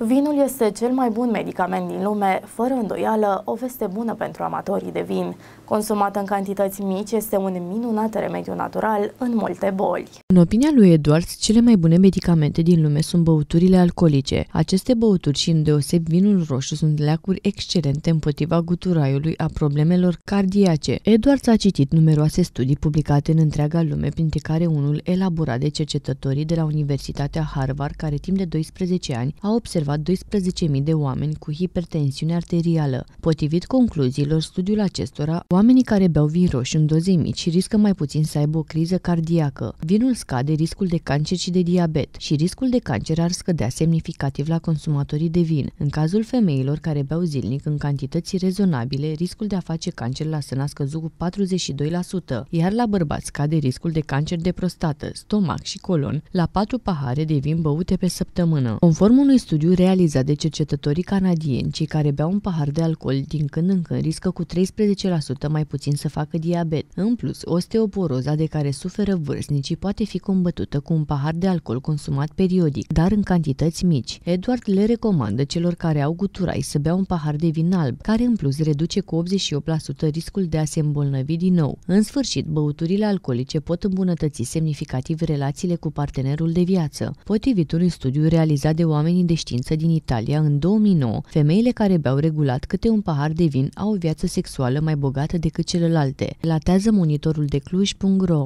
Vinul este cel mai bun medicament din lume, fără îndoială o veste bună pentru amatorii de vin. Consumat în cantități mici, este un minunat remediu natural în multe boli. În opinia lui Edward, cele mai bune medicamente din lume sunt băuturile alcoolice. Aceste băuturi și îndeoseb vinul roșu sunt leacuri excelente împotriva guturaiului a problemelor cardiace. Edward a citit numeroase studii publicate în întreaga lume, printre care unul elaborat de cercetătorii de la Universitatea Harvard, care timp de 12 ani a observat observat 12.000 de oameni cu hipertensiune arterială. Potrivit concluziilor studiul acestora, oamenii care beau vin roșu în doze mici riscă mai puțin să aibă o criză cardiacă. Vinul scade riscul de cancer și de diabet și riscul de cancer ar scădea semnificativ la consumatorii de vin. În cazul femeilor care beau zilnic în cantități rezonabile, riscul de a face cancer la sân a scăzut cu 42%, iar la bărbați scade riscul de cancer de prostată, stomac și colon la 4 pahare de vin băute pe săptămână. Conform unui studiu realizat de cercetătorii canadieni, cei care beau un pahar de alcool din când în când riscă cu 13% mai puțin să facă diabet. În plus, osteoporoza de care suferă vârstnicii poate fi combătută cu un pahar de alcool consumat periodic, dar în cantități mici. Edward le recomandă celor care au guturai să bea un pahar de vin alb, care în plus reduce cu 88% riscul de a se îmbolnăvi din nou. În sfârșit, băuturile alcoolice pot îmbunătăți semnificativ relațiile cu partenerul de viață. Potrivit unui studiu realizat de oamenii de știință știință din Italia în 2009, femeile care beau regulat câte un pahar de vin au o viață sexuală mai bogată decât celelalte. Relatează monitorul de Cluj.ro.